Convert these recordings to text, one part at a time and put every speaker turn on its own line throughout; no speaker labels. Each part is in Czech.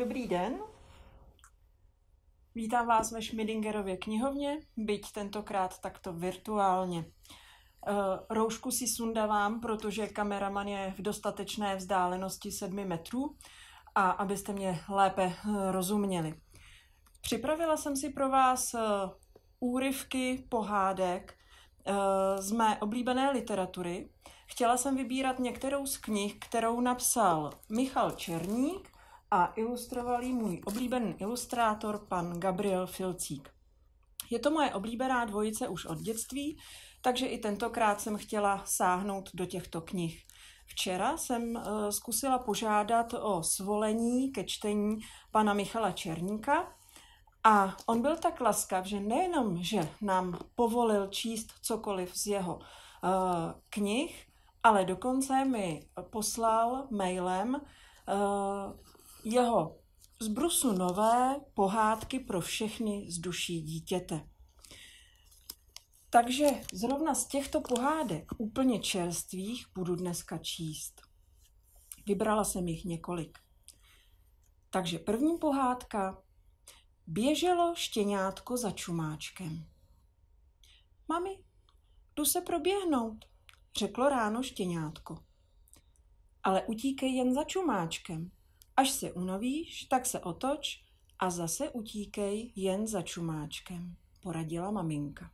Dobrý den. Vítám vás ve Schmidingerově knihovně, byť tentokrát takto virtuálně. Eh, roušku si sundávám, protože kameraman je v dostatečné vzdálenosti 7 metrů a abyste mě lépe eh, rozuměli. Připravila jsem si pro vás eh, úryvky pohádek z mé oblíbené literatury. Chtěla jsem vybírat některou z knih, kterou napsal Michal Černík a ilustroval ji můj oblíbený ilustrátor pan Gabriel Filcík. Je to moje oblíbená dvojice už od dětství, takže i tentokrát jsem chtěla sáhnout do těchto knih. Včera jsem eh, zkusila požádat o svolení ke čtení pana Michala Černíka a on byl tak laskav, že nejenom, že nám povolil číst cokoliv z jeho eh, knih, ale dokonce mi poslal mailem eh, jeho zbrusu nové pohádky pro všechny z duší dítěte. Takže zrovna z těchto pohádek, úplně čerstvých, budu dneska číst. Vybrala jsem jich několik. Takže první pohádka. Běželo štěňátko za čumáčkem. Mami, jdu se proběhnout, řeklo ráno štěňátko. Ale utíkej jen za čumáčkem, Až se unavíš, tak se otoč a zase utíkej jen za čumáčkem, poradila maminka.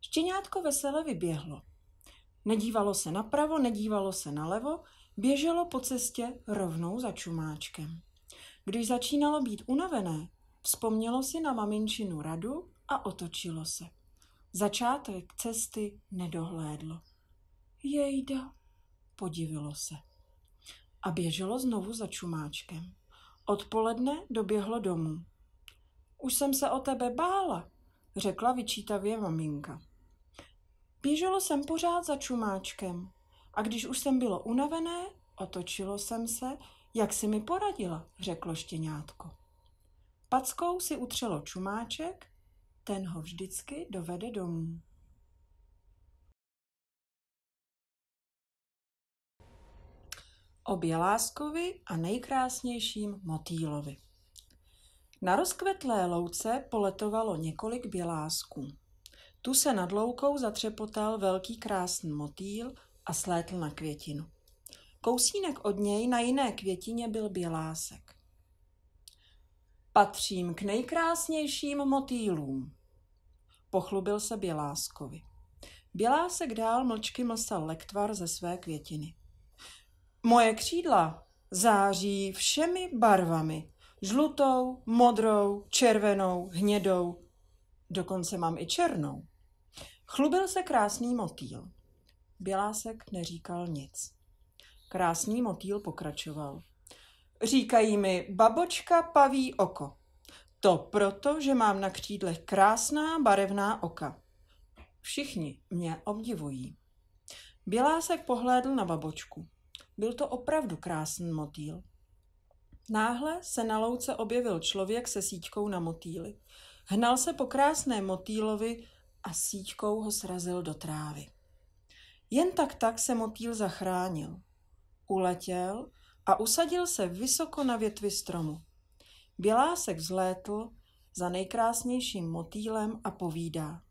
Štěňátko vesele vyběhlo. Nedívalo se napravo, nedívalo se nalevo, běželo po cestě rovnou za čumáčkem. Když začínalo být unavené, vzpomnělo si na maminčinu radu a otočilo se. Začátek cesty nedohlédlo. Jejda, podivilo se a běželo znovu za čumáčkem. Odpoledne doběhlo domů. Už jsem se o tebe bála, řekla vyčítavě maminka. Běželo jsem pořád za čumáčkem a když už jsem bylo unavené, otočilo jsem se, jak si mi poradila, řeklo štěňátko. Packou si utřelo čumáček, ten ho vždycky dovede domů. oběláskovi a nejkrásnějším motýlovi. Na rozkvetlé louce poletovalo několik bělásků. Tu se nad loukou zatřepotal velký krásný motýl a slétl na květinu. Kousínek od něj na jiné květině byl bělásek. Patřím k nejkrásnějším motýlům, pochlubil se Běláskovi. Bělásek dál mlčky mlsal lektvar ze své květiny. Moje křídla září všemi barvami. Žlutou, modrou, červenou, hnědou. Dokonce mám i černou. Chlubil se krásný motýl. Bělásek neříkal nic. Krásný motýl pokračoval. Říkají mi babočka paví oko. To proto, že mám na křídlech krásná barevná oka. Všichni mě obdivují. Bělásek pohlédl na babočku. Byl to opravdu krásný motýl. Náhle se na louce objevil člověk se síťkou na motýly. Hnal se po krásné motýlovi a síťkou ho srazil do trávy. Jen tak tak se motýl zachránil. Uletěl a usadil se vysoko na větvi stromu. Bělásek vzlétl za nejkrásnějším motýlem a povídá.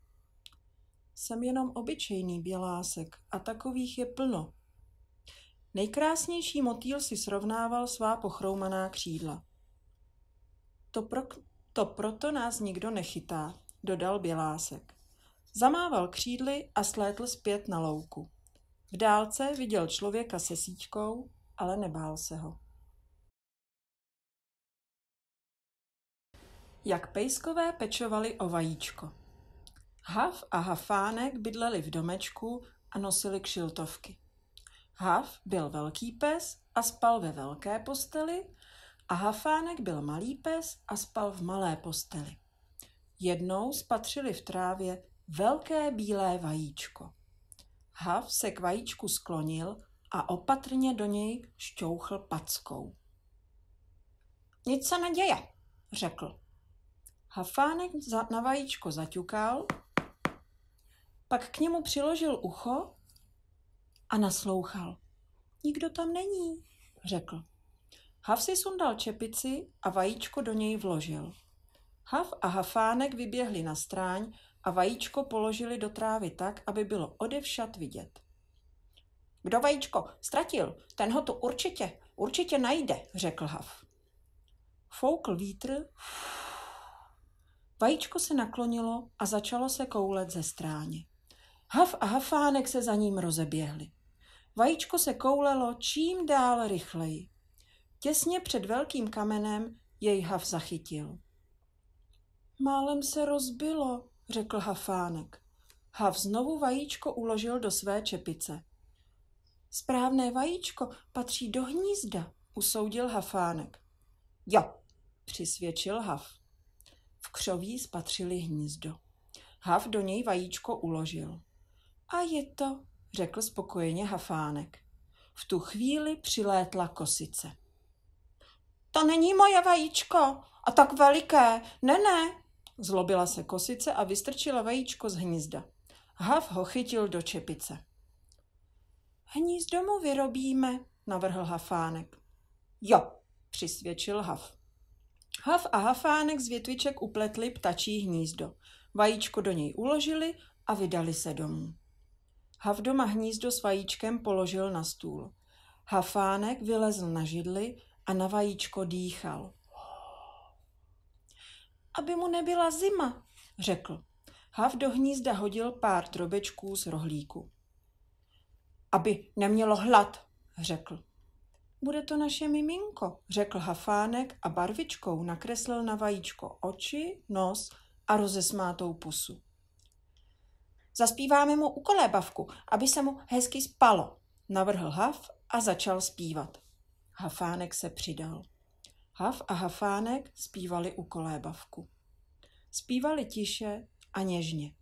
Jsem jenom obyčejný bělásek a takových je plno. Nejkrásnější motýl si srovnával svá pochroumaná křídla. To, pro, to proto nás nikdo nechytá, dodal Bělásek. Zamával křídly a slétl zpět na louku. V dálce viděl člověka se síťkou, ale nebál se ho. Jak pejskové pečovali o vajíčko. Hav a Hafánek bydleli v domečku a nosili kšiltovky. Haf byl velký pes a spal ve velké posteli a Hafánek byl malý pes a spal v malé posteli. Jednou spatřili v trávě velké bílé vajíčko. Hav se k vajíčku sklonil a opatrně do něj šťouchl packou. Nic se neděje, řekl. Hafánek na vajíčko zaťukal, pak k němu přiložil ucho a naslouchal. Nikdo tam není, řekl. Hav si sundal čepici a vajíčko do něj vložil. Hav a Hafánek vyběhli na stráň a vajíčko položili do trávy tak, aby bylo odevšat vidět. Kdo vajíčko ztratil, ten ho tu určitě, určitě najde, řekl Hav. Foukl vítr, vajíčko se naklonilo a začalo se koulet ze stráně. Hav a Hafánek se za ním rozeběhli. Vajíčko se koulelo čím dál rychleji. Těsně před velkým kamenem jej Hav zachytil. Málem se rozbilo, řekl Hafánek. Hav znovu vajíčko uložil do své čepice. Správné vajíčko patří do hnízda, usoudil Hafánek. Jo, přisvědčil Hav. V křoví spatřili hnízdo. Hav do něj vajíčko uložil. A je to řekl spokojeně Hafánek. V tu chvíli přilétla kosice. To není moje vajíčko a tak veliké, ne, ne, zlobila se kosice a vystrčila vajíčko z hnízda. Hav ho chytil do čepice. Hnízdo mu vyrobíme, navrhl Hafánek. Jo, přisvědčil Hav. Hav a Hafánek z větviček upletli ptačí hnízdo. Vajíčko do něj uložili a vydali se domů doma hnízdo s vajíčkem položil na stůl. Hafánek vylezl na židli a na vajíčko dýchal. Aby mu nebyla zima, řekl. Hav do hnízda hodil pár drobečků z rohlíku. Aby nemělo hlad, řekl. Bude to naše miminko, řekl Hafánek a barvičkou nakreslil na vajíčko oči, nos a rozesmátou pusu. Zaspíváme mu u kolébavku, aby se mu hezky spalo, navrhl Haf a začal zpívat. Hafánek se přidal. Haf a Hafánek zpívali u kolébavku. Zpívali tiše a něžně.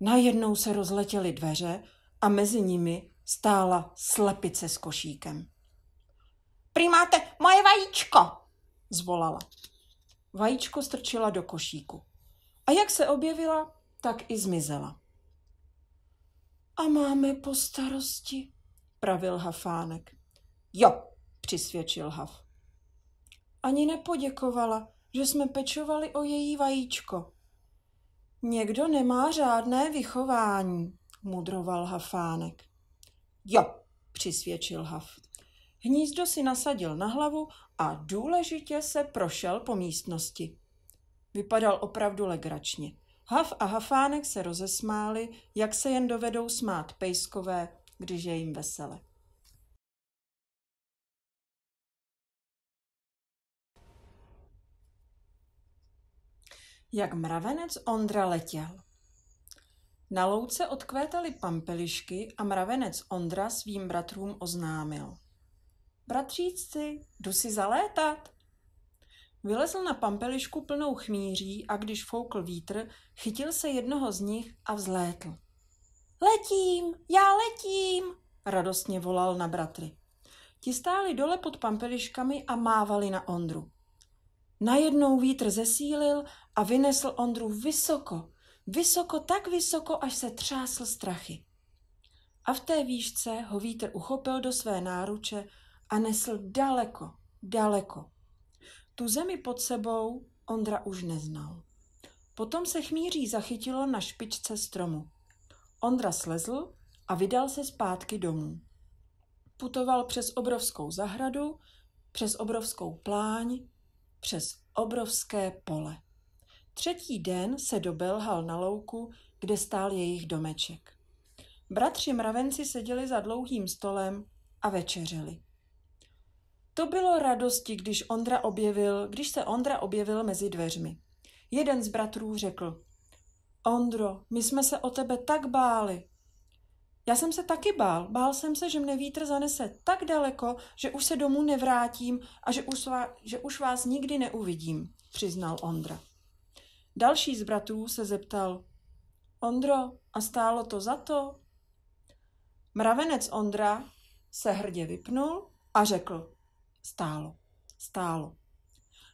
Najednou se rozletěly dveře a mezi nimi stála slepice s košíkem. Primáte, moje vajíčko! zvolala. Vajíčko strčila do košíku. A jak se objevila, tak i zmizela. A máme po starosti, pravil Hafánek. Jo, přisvědčil Haf. Ani nepoděkovala, že jsme pečovali o její vajíčko. Někdo nemá žádné vychování, mudroval Hafánek. Jo, přisvědčil Haf. Hnízdo si nasadil na hlavu a důležitě se prošel po místnosti. Vypadal opravdu legračně. Hav a Hafánek se rozesmáli, jak se jen dovedou smát pejskové, když je jim vesele. Jak mravenec Ondra letěl. Na louce odkvétaly pampelišky a mravenec Ondra svým bratrům oznámil. Bratříci, jdu si zalétat. Vylezl na pampelišku plnou chmíří a když foukl vítr, chytil se jednoho z nich a vzlétl. Letím, já letím, radostně volal na bratry. Ti stáli dole pod pampeliškami a mávali na Ondru. Najednou vítr zesílil a vynesl Ondru vysoko, vysoko, tak vysoko, až se třásl strachy. A v té výšce ho vítr uchopil do své náruče a nesl daleko, daleko. Tu zemi pod sebou Ondra už neznal. Potom se chmíří zachytilo na špičce stromu. Ondra slezl a vydal se zpátky domů. Putoval přes obrovskou zahradu, přes obrovskou pláň, přes obrovské pole. Třetí den se dobelhal na louku, kde stál jejich domeček. Bratři mravenci seděli za dlouhým stolem a večeřeli. To bylo radosti, když, Ondra objevil, když se Ondra objevil mezi dveřmi. Jeden z bratrů řekl, Ondro, my jsme se o tebe tak báli. Já jsem se taky bál. Bál jsem se, že mne vítr zanese tak daleko, že už se domů nevrátím a že už, vás, že už vás nikdy neuvidím, přiznal Ondra. Další z bratrů se zeptal, Ondro, a stálo to za to? Mravenec Ondra se hrdě vypnul a řekl, Stálo. Stálo.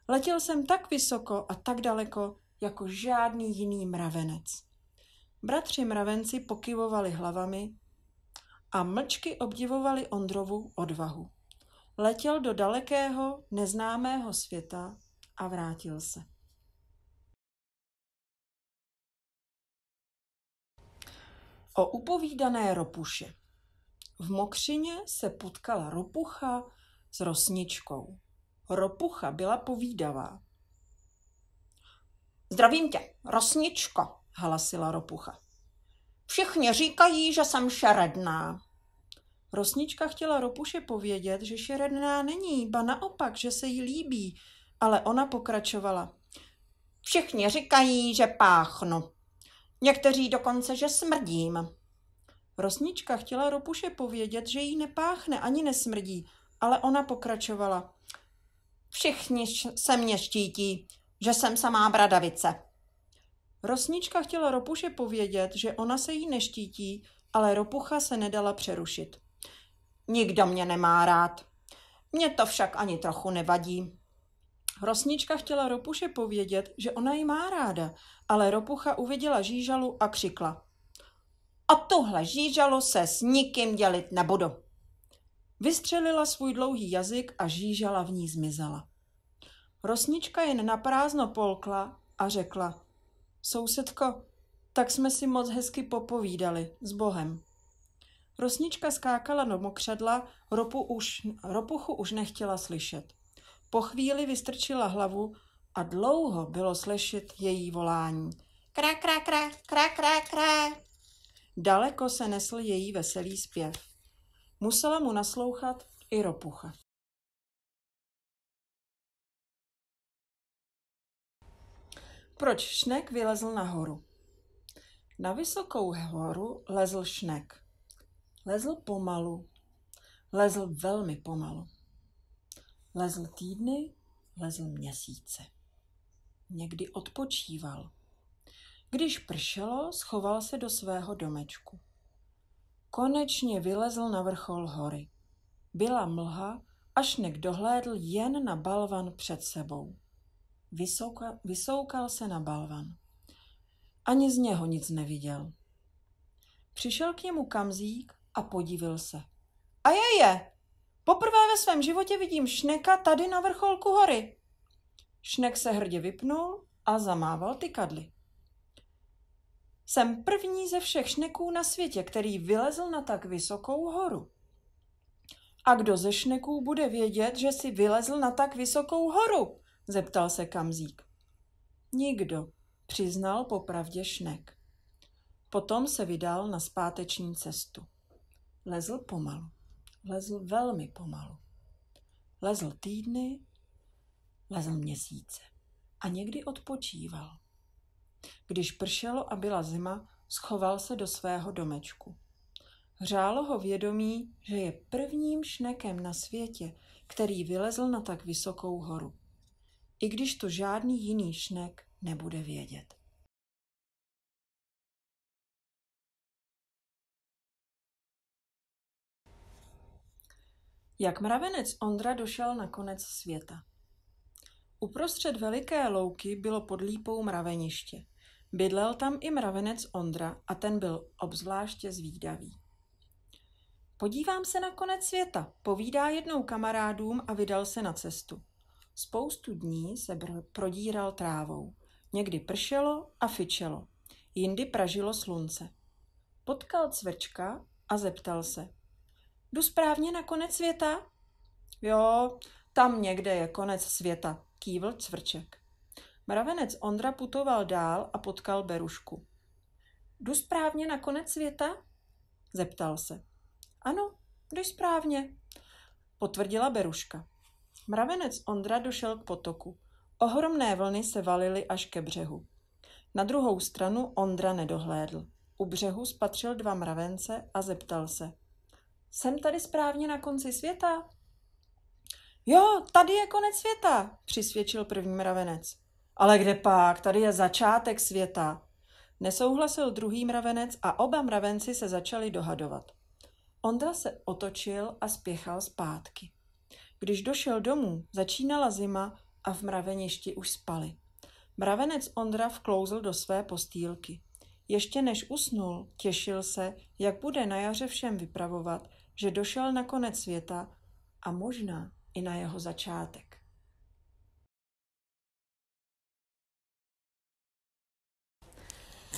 Letěl jsem tak vysoko a tak daleko, jako žádný jiný mravenec. Bratři mravenci pokyvovali hlavami a mlčky obdivovali Ondrovu odvahu. Letěl do dalekého, neznámého světa a vrátil se. O upovídané ropuše. V mokřině se potkala ropucha s rosničkou. Ropucha byla povídavá. Zdravím tě, rosničko, halasila ropucha. Všichni říkají, že jsem šeredná. Rosnička chtěla ropuše povědět, že šeredná není, ba naopak, že se jí líbí, ale ona pokračovala. Všichni říkají, že páchnu. Někteří dokonce, že smrdím. Rosnička chtěla ropuše povědět, že jí nepáchne ani nesmrdí, ale ona pokračovala. Všichni se mě štítí, že jsem samá bradavice. Rosnička chtěla Ropuše povědět, že ona se jí neštítí, ale Ropucha se nedala přerušit. Nikdo mě nemá rád. Mně to však ani trochu nevadí. Rosnička chtěla Ropuše povědět, že ona ji má ráda, ale Ropucha uviděla žížalu a křikla. A tuhle žížalu se s nikým dělit nebudu. Vystřelila svůj dlouhý jazyk a žížala v ní zmizela. Rosnička jen naprázno polkla a řekla. Sousedko, tak jsme si moc hezky popovídali, s Bohem. Rosnička skákala do mokřadla, ropu už, ropuchu už nechtěla slyšet. Po chvíli vystrčila hlavu a dlouho bylo slyšet její volání. Krá, krá, krá, krá, krá, krá. Daleko se nesl její veselý zpěv. Musela mu naslouchat i ropucha. Proč šnek vylezl nahoru? Na vysokou horu lezl šnek. Lezl pomalu. Lezl velmi pomalu. Lezl týdny, lezl měsíce. Někdy odpočíval. Když pršelo, schoval se do svého domečku. Konečně vylezl na vrchol hory. Byla mlha, až nek dohlédl jen na balvan před sebou. Vysouka, vysoukal se na balvan. Ani z něho nic neviděl. Přišel k němu kamzík a podívil se. A je je! Poprvé ve svém životě vidím šneka tady na vrcholku hory. Šnek se hrdě vypnul a zamával tykadly. Jsem první ze všech šneků na světě, který vylezl na tak vysokou horu. A kdo ze šneků bude vědět, že si vylezl na tak vysokou horu? zeptal se Kamzík. Nikdo, přiznal popravdě šnek. Potom se vydal na zpáteční cestu. Lezl pomalu. Lezl velmi pomalu. Lezl týdny, lezl měsíce. A někdy odpočíval. Když pršelo a byla zima, schoval se do svého domečku. Hřálo ho vědomí, že je prvním šnekem na světě, který vylezl na tak vysokou horu. I když to žádný jiný šnek nebude vědět. Jak mravenec Ondra došel na konec světa? Uprostřed veliké louky bylo pod lípou mraveniště. Bydlel tam i mravenec Ondra a ten byl obzvláště zvídavý. Podívám se na konec světa, povídá jednou kamarádům a vydal se na cestu. Spoustu dní se br- prodíral trávou. Někdy pršelo a fičelo, jindy pražilo slunce. Potkal cvrčka a zeptal se. Jdu správně na konec světa? Jo, tam někde je konec světa, kývl cvrček. Mravenec Ondra putoval dál a potkal Berušku. Jdu správně na konec světa? Zeptal se. Ano, jdu správně, potvrdila Beruška. Mravenec Ondra došel k potoku. Ohromné vlny se valily až ke břehu. Na druhou stranu Ondra nedohlédl. U břehu spatřil dva mravence a zeptal se. Jsem tady správně na konci světa? Jo, tady je konec světa, přisvědčil první mravenec. Ale kde pak, tady je začátek světa. Nesouhlasil druhý mravenec a oba mravenci se začali dohadovat. Ondra se otočil a spěchal zpátky. Když došel domů, začínala zima a v mraveništi už spali. Mravenec Ondra vklouzl do své postýlky. Ještě než usnul, těšil se, jak bude na jaře všem vypravovat, že došel na konec světa a možná i na jeho začátek.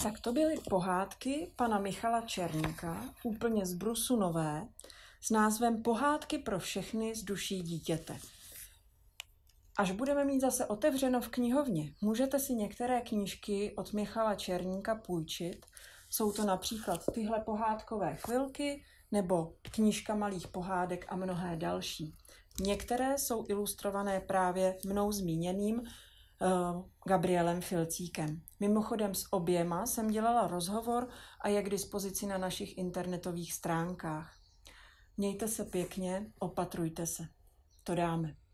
Tak to byly pohádky pana Michala Černíka, úplně z Brusu Nové, s názvem Pohádky pro všechny z duší dítěte. Až budeme mít zase otevřeno v knihovně, můžete si některé knížky od Michala Černíka půjčit. Jsou to například tyhle pohádkové chvilky nebo knížka malých pohádek a mnohé další. Některé jsou ilustrované právě mnou zmíněným Eh, Gabrielem Filcíkem. Mimochodem s oběma jsem dělala rozhovor a je k dispozici na našich internetových stránkách. Mějte se pěkně, opatrujte se. To dáme.